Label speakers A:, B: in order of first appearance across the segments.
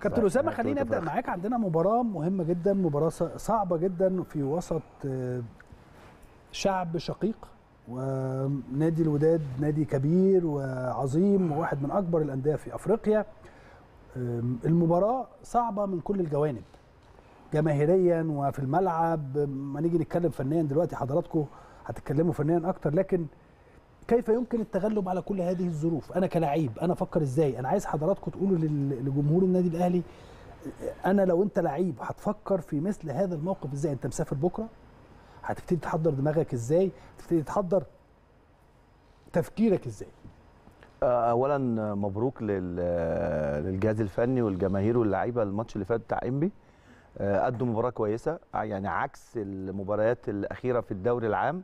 A: كابتن اسامه خليني ابدا معاك
B: عندنا مباراه مهمه جدا مباراه صعبه جدا في وسط آه، شعب شقيق ونادي الوداد نادي كبير وعظيم وواحد من اكبر الانديه في افريقيا المباراه صعبه من كل الجوانب جماهيريا وفي الملعب ما نيجي نتكلم فنيا دلوقتي حضراتكم هتتكلموا فنيا اكتر لكن كيف يمكن التغلب على كل هذه الظروف انا كلاعب انا افكر ازاي انا عايز حضراتكم تقولوا لجمهور النادي الاهلي انا لو انت لعيب هتفكر في مثل هذا الموقف ازاي انت مسافر بكره هتبتدي تحضر دماغك ازاي هتبتدي تحضر تفكيرك ازاي
A: اولا مبروك للجهاز الفني والجماهير واللعيبه الماتش اللي فات بتاع انبي قدوا مباراه كويسه يعني عكس المباريات الاخيره في الدوري العام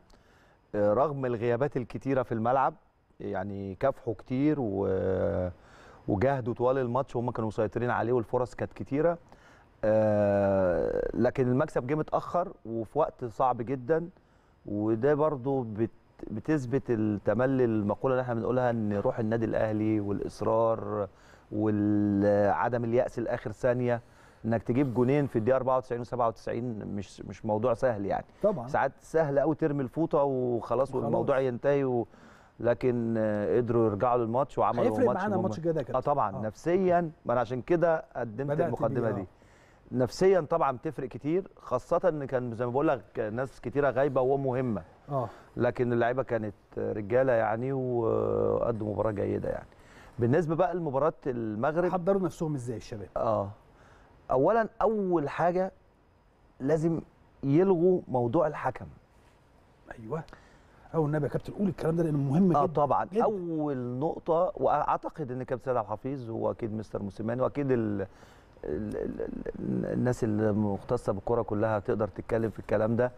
A: رغم الغيابات الكتيره في الملعب يعني كافحوا كتير و... وجاهدوا طوال الماتش وهم كانوا مسيطرين عليه والفرص كانت كتيره آه، لكن المكسب جه متاخر وفي وقت صعب جدا وده برضو بتثبت التملي المقوله اللي احنا بنقولها ان روح النادي الاهلي والاصرار وعدم الياس لاخر ثانيه انك تجيب جونين في الدقيقه 94 و97 مش مش موضوع سهل يعني طبعا ساعات سهل قوي ترمي الفوطه وخلاص والموضوع ينتهي و... لكن قدروا يرجعوا للماتش وعملوا ماتش هيفرق معانا الماتش كده كده اه طبعا آه. نفسيا ما انا عشان كده قدمت المقدمه دي آه. نفسيا طبعا بتفرق كتير خاصه ان كان زي ما بقول لك ناس كتيره غايبه ومهمه اه لكن اللعيبه كانت رجاله يعني وقدموا مباراه جيده يعني بالنسبه بقى لمباراه المغرب حضروا نفسهم ازاي الشباب اه اولا اول حاجه لازم يلغوا موضوع الحكم ايوه او النبي يا كابتن قول الكلام ده لانه مهم آه، جدا آه طبعا جدا. اول نقطه واعتقد ان كابتن سيد عبد الحفيظ واكيد مستر موسيماني واكيد ال... ال... ال... الناس المختصه بالكره كلها تقدر تتكلم في الكلام ده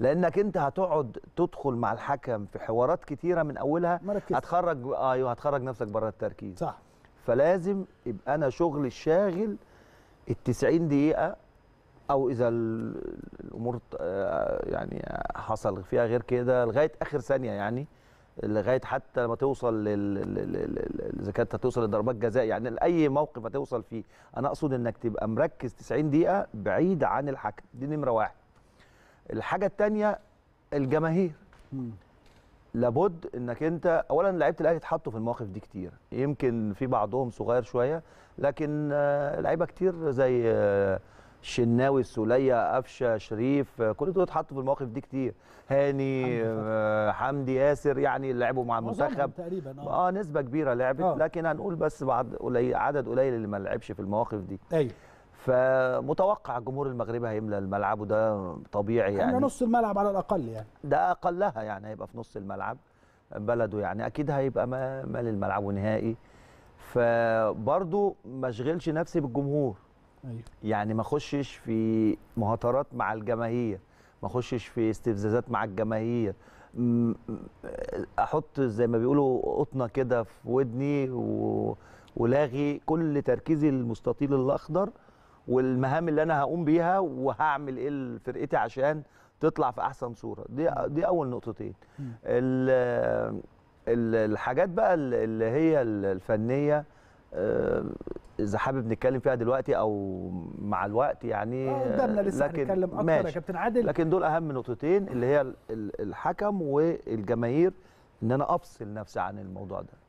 A: لانك انت هتقعد تدخل مع الحكم في حوارات كتيره من اولها مركز. هتخرج آه، ايوه هتخرج نفسك بره التركيز صح فلازم يبقى انا شغلي الشاغل ال 90 دقيقه او اذا الامور آه، يعني حصل فيها غير كده لغايه اخر ثانيه يعني لغايه حتى ما توصل لل اذا كانت هتوصل لضربات جزاء يعني لاي موقف هتوصل فيه انا اقصد انك تبقى مركز 90 دقيقه بعيد عن الحكم دي نمره واحد الحاجه الثانيه الجماهير لابد انك انت اولا لعيبه الاهلي اتحطوا في المواقف دي كتير يمكن في بعضهم صغير شويه لكن آه، لعيبه كتير زي الشناوي آه، السوليه قفشه شريف آه، كل دول اتحطوا في المواقف دي كتير هاني حمدي ياسر يعني لعبوا مع المنتخب تقريبا اه نسبه كبيره لعبت لكن هنقول بس بعد قليل عدد قليل اللي ما لعبش في المواقف دي ايوه فمتوقع الجمهور المغربي هيملى الملعب وده طبيعي يعني نص الملعب على الاقل يعني ده اقلها يعني هيبقى في نص الملعب بلده يعني اكيد هيبقى مال الملعب ونهائي فبرضه ما اشغلش نفسي بالجمهور أيوه. يعني ما اخشش في مهاترات مع الجماهير ما اخشش في استفزازات مع الجماهير احط زي ما بيقولوا قطنه كده في ودني و... ولاغي كل تركيزي المستطيل الاخضر والمهام اللي انا هقوم بيها وهعمل ايه لفرقتي عشان تطلع في احسن صوره دي دي اول نقطتين الحاجات بقى اللي هي الفنيه آه، اذا حابب نتكلم فيها دلوقتي او مع الوقت يعني آه، قدامنا لسه لكن هنتكلم اكتر يا كابتن عادل لكن دول اهم نقطتين اللي هي الحكم والجماهير ان انا افصل نفسي عن الموضوع ده